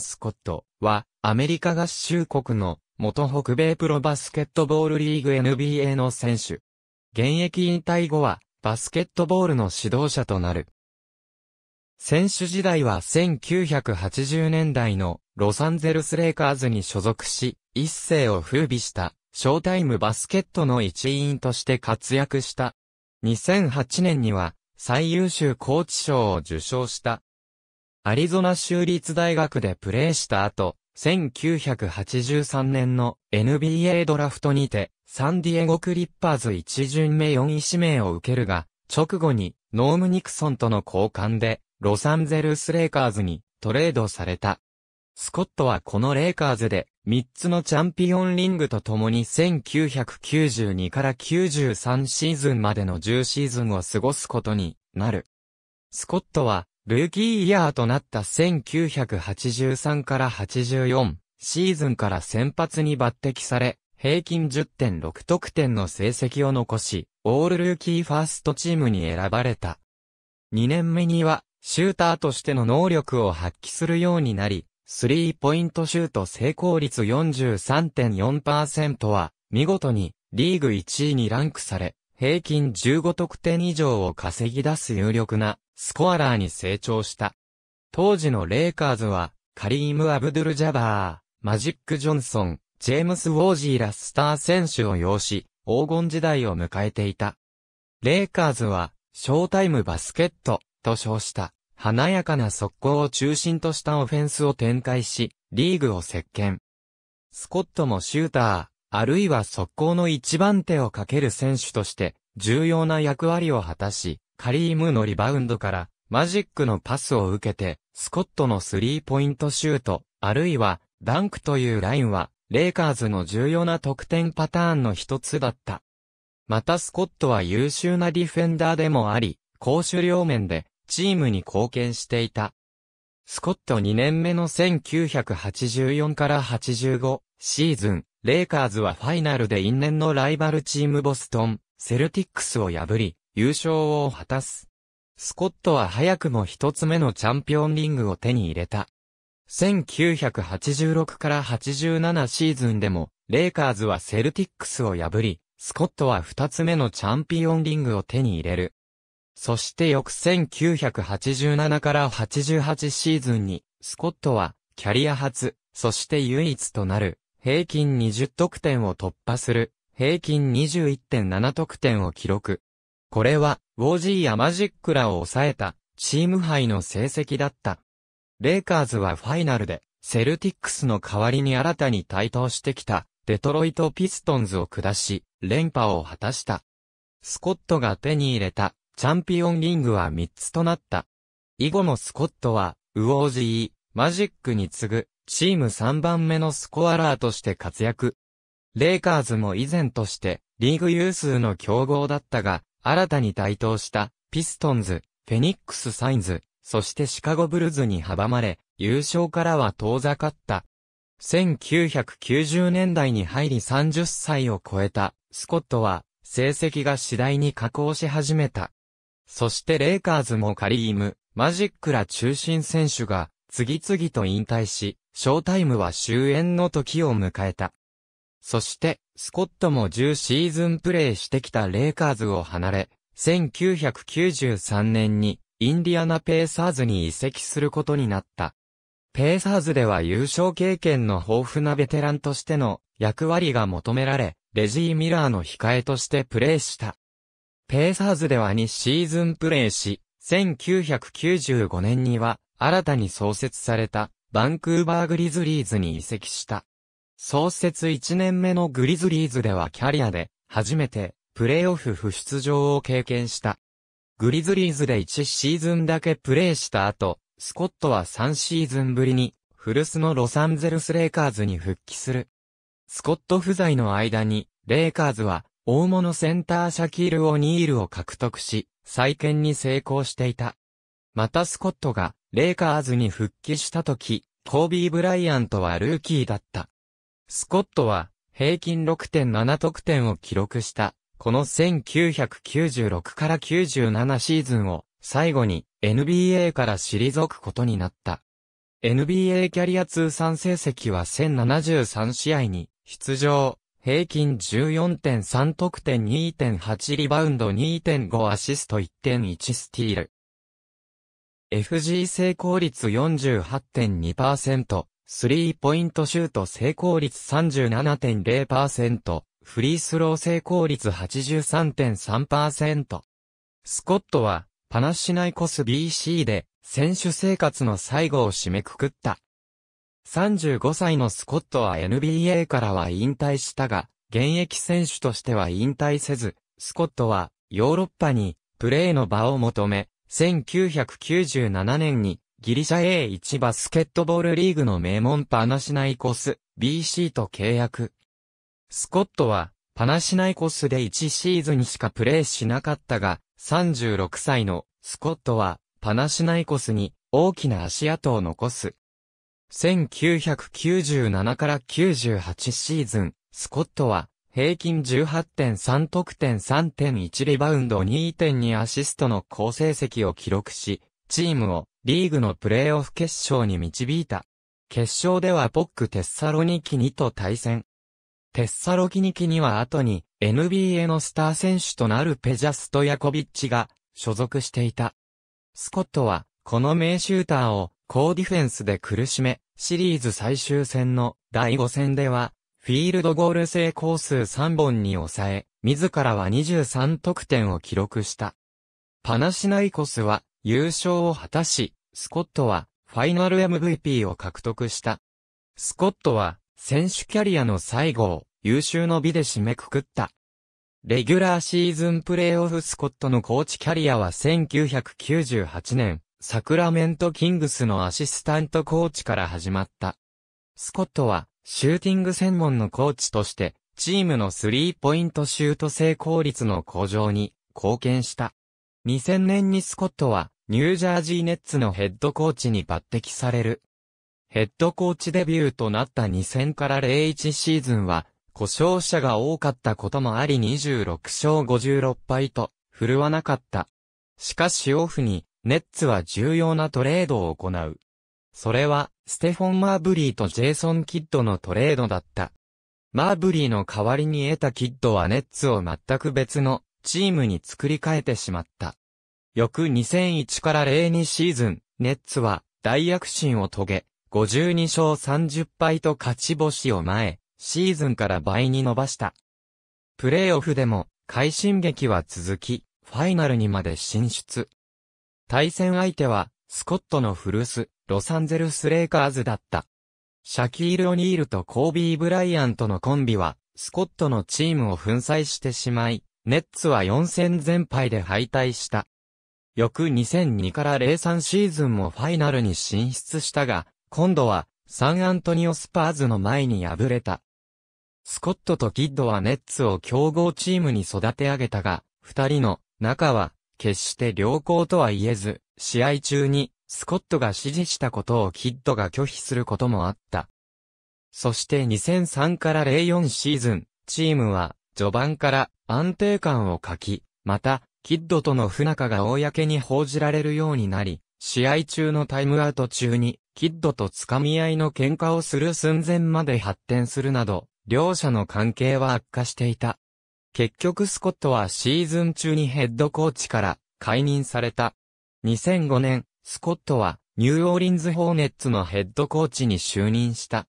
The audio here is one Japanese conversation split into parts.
スコットは、アメリカ合衆国の元北米プロバスケットボールリーグ NBA の選手。現役引退後は、バスケットボールの指導者となる。選手時代は1980年代のロサンゼルスレイカーズに所属し、一世を風靡したショータイムバスケットの一員として活躍した。2008年には最優秀コーチ賞を受賞したアリゾナ州立大学でプレーした後、1983年の NBA ドラフトにて、サンディエゴクリッパーズ1巡目4位指名を受けるが、直後にノーム・ニクソンとの交換で、ロサンゼルス・レイカーズにトレードされた。スコットはこのレイカーズで3つのチャンピオンリングと共に1992から93シーズンまでの10シーズンを過ごすことになる。スコットはルーキーイヤーとなった1983から84シーズンから先発に抜擢され、平均10.6得点の成績を残し、オールルーキーファーストチームに選ばれた。2年目には、シューターとしての能力を発揮するようになり、スリーポイントシュート成功率43.4%は、見事にリーグ1位にランクされ、平均15得点以上を稼ぎ出す有力なスコアラーに成長した。当時のレイカーズは、カリーム・アブドゥル・ジャバー、マジック・ジョンソン、ジェームス・ウォージーらスター選手を擁し、黄金時代を迎えていた。レイカーズは、ショータイムバスケット、と称した、華やかな速攻を中心としたオフェンスを展開し、リーグを席巻。スコットもシューター、あるいは速攻の一番手をかける選手として、重要な役割を果たし、カリームのリバウンドから、マジックのパスを受けて、スコットのスリーポイントシュート、あるいは、ダンクというラインは、レイカーズの重要な得点パターンの一つだった。またスコットは優秀なディフェンダーでもあり、攻守両面で、チームに貢献していた。スコット2年目の1984から85シーズン、レイカーズはファイナルで因縁のライバルチームボストン、セルティックスを破り、優勝を果たす。スコットは早くも一つ目のチャンピオンリングを手に入れた。1986から87シーズンでも、レイカーズはセルティックスを破り、スコットは二つ目のチャンピオンリングを手に入れる。そして翌1987から88シーズンに、スコットは、キャリア初、そして唯一となる、平均20得点を突破する、平均21.7得点を記録。これは、ウォージーやマジックらを抑えた、チーム杯の成績だった。レイカーズはファイナルで、セルティックスの代わりに新たに台頭してきた、デトロイト・ピストンズを下し、連覇を果たした。スコットが手に入れた、チャンピオンリングは3つとなった。以後もスコットは、ウォージー、マジックに次ぐ、チーム3番目のスコアラーとして活躍。レイカーズも以前として、リーグ有数の強豪だったが、新たに台頭した、ピストンズ、フェニックス・サインズ、そしてシカゴブルズに阻まれ、優勝からは遠ざかった。1990年代に入り30歳を超えた、スコットは、成績が次第に下降し始めた。そしてレイカーズもカリーム、マジックら中心選手が、次々と引退し、ショータイムは終焉の時を迎えた。そして、スコットも10シーズンプレーしてきたレイカーズを離れ、1993年にインディアナペーサーズに移籍することになった。ペーサーズでは優勝経験の豊富なベテランとしての役割が求められ、レジー・ミラーの控えとしてプレーした。ペーサーズでは2シーズンプレーし、1995年には新たに創設されたバンクーバーグリズリーズに移籍した。創設1年目のグリズリーズではキャリアで初めてプレーオフ不出場を経験した。グリズリーズで1シーズンだけプレーした後、スコットは3シーズンぶりに古巣のロサンゼルスレイカーズに復帰する。スコット不在の間に、レイカーズは大物センターシャキール・オニールを獲得し、再建に成功していた。またスコットが、レイカーズに復帰した時、コービー・ブライアントはルーキーだった。スコットは平均6.7得点を記録した、この1996から97シーズンを最後に NBA から退くことになった。NBA キャリア通算成績は1073試合に出場、平均14.3得点2.8リバウンド2.5アシスト1.1スティール。FG 成功率48.2%、スリーポイントシュート成功率37.0%、フリースロー成功率83.3%。スコットは、パナシナイコス BC で、選手生活の最後を締めくくった。35歳のスコットは NBA からは引退したが、現役選手としては引退せず、スコットはヨーロッパにプレーの場を求め、1997年にギリシャ A1 バスケットボールリーグの名門パナシナイコス、BC と契約。スコットは、パナシナイコスで1シーズンしかプレーしなかったが、36歳のスコットは、パナシナイコスに大きな足跡を残す。1997から98シーズン、スコットは、平均18.3得点3.1リバウンド2.2アシストの好成績を記録し、チームをリーグのプレーオフ決勝に導いた。決勝ではポックテッサロニキニと対戦。テッサロキニキニは後に NBA のスター選手となるペジャスト・ヤコビッチが所属していた。スコットはこの名シューターを高ディフェンスで苦しめ、シリーズ最終戦の第5戦ではフィールドゴール成功数3本に抑え、自らは23得点を記録した。パナシナイコスは優勝を果たし、スコットはファイナル MVP を獲得した。スコットは選手キャリアの最後を優秀の美で締めくくった。レギュラーシーズンプレイオフスコットのコーチキャリアは1998年、サクラメントキングスのアシスタントコーチから始まった。スコットはシューティング専門のコーチとして、チームのスリーポイントシュート成功率の向上に貢献した。2000年にスコットは、ニュージャージーネッツのヘッドコーチに抜擢される。ヘッドコーチデビューとなった2000から01シーズンは、故障者が多かったこともあり26勝56敗と、振るわなかった。しかしオフに、ネッツは重要なトレードを行う。それは、ステフォン・マーブリーとジェイソン・キッドのトレードだった。マーブリーの代わりに得たキッドはネッツを全く別のチームに作り変えてしまった。翌2001から02シーズン、ネッツは大躍進を遂げ、52勝30敗と勝ち星を前、シーズンから倍に伸ばした。プレーオフでも、快進撃は続き、ファイナルにまで進出。対戦相手は、スコットの古巣、ロサンゼルスレイカーズだった。シャキール・オニールとコービー・ブライアントのコンビは、スコットのチームを粉砕してしまい、ネッツは4戦全敗で敗退した。翌2002から03シーズンもファイナルに進出したが、今度はサンアントニオスパーズの前に敗れた。スコットとキッドはネッツを強豪チームに育て上げたが、二人の仲は決して良好とは言えず、試合中にスコットが指示したことをキッドが拒否することもあった。そして2003から04シーズン、チームは序盤から安定感を欠き、また、キッドとの不仲が公に報じられるようになり、試合中のタイムアウト中に、キッドと掴み合いの喧嘩をする寸前まで発展するなど、両者の関係は悪化していた。結局スコットはシーズン中にヘッドコーチから解任された。2005年、スコットはニューオーリンズホーネッツのヘッドコーチに就任した。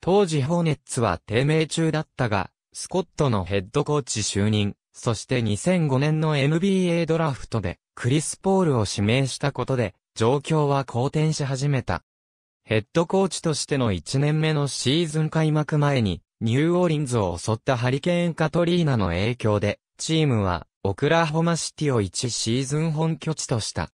当時ホーネッツは低迷中だったが、スコットのヘッドコーチ就任、そして2005年の NBA ドラフトで、クリス・ポールを指名したことで、状況は好転し始めた。ヘッドコーチとしての1年目のシーズン開幕前に、ニューオーリンズを襲ったハリケーンカトリーナの影響で、チームは、オクラホマシティを1シーズン本拠地とした。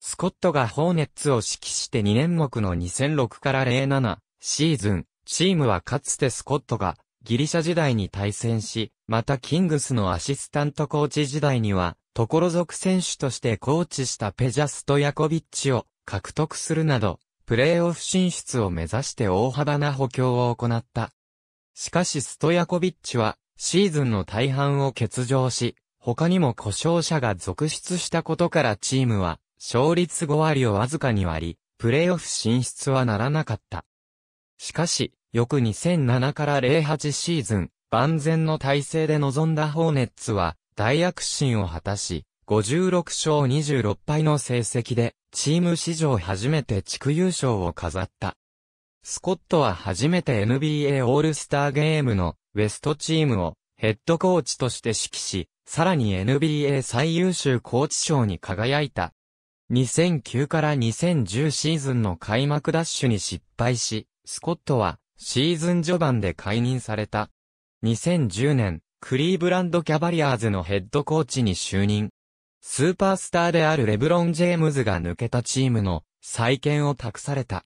スコットがホーネッツを指揮して2年目の2006から07シーズン、チームはかつてスコットがギリシャ時代に対戦し、またキングスのアシスタントコーチ時代には、ところ属選手としてコーチしたペジャスト・ヤコビッチを獲得するなど、プレーオフ進出を目指して大幅な補強を行った。しかしストヤコビッチは、シーズンの大半を欠場し、他にも故障者が続出したことからチームは、勝率5割をわずかに割り、プレーオフ進出はならなかった。しかし、翌2007から08シーズン、万全の体制で臨んだホーネッツは、大躍進を果たし、56勝26敗の成績で、チーム史上初めて地区優勝を飾った。スコットは初めて NBA オールスターゲームのウェストチームをヘッドコーチとして指揮し、さらに NBA 最優秀コーチ賞に輝いた。2009から2010シーズンの開幕ダッシュに失敗し、スコットはシーズン序盤で解任された。2010年、クリーブランドキャバリアーズのヘッドコーチに就任。スーパースターであるレブロン・ジェームズが抜けたチームの再建を託された。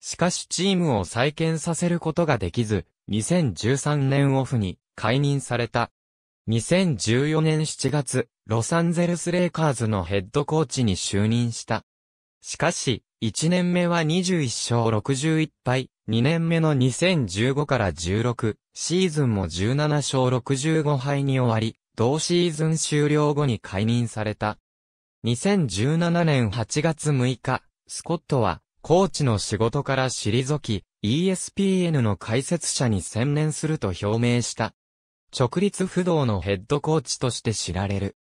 しかしチームを再建させることができず、2013年オフに解任された。2014年7月、ロサンゼルス・レイカーズのヘッドコーチに就任した。しかし、1年目は21勝61敗、2年目の2015から16シーズンも17勝65敗に終わり、同シーズン終了後に解任された。2017年8月6日、スコットは、コーチの仕事から退き、ESPN の解説者に専念すると表明した。直立不動のヘッドコーチとして知られる。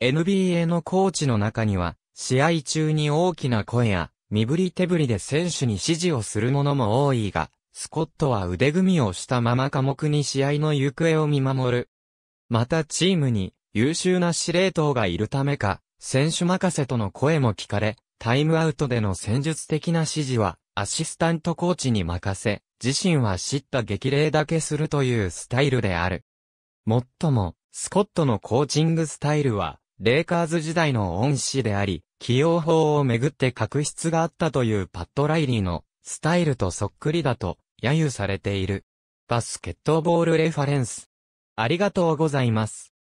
NBA のコーチの中には、試合中に大きな声や、身振り手振りで選手に指示をする者も多いが、スコットは腕組みをしたまま科目に試合の行方を見守る。またチームに優秀な司令塔がいるためか、選手任せとの声も聞かれ、タイムアウトでの戦術的な指示はアシスタントコーチに任せ、自身は叱た激励だけするというスタイルである。もっとも、スコットのコーチングスタイルは、レイカーズ時代の恩師であり、起用法をめぐって確執があったというパッド・ライリーのスタイルとそっくりだと揶揄されている。バスケットボールレファレンス。ありがとうございます。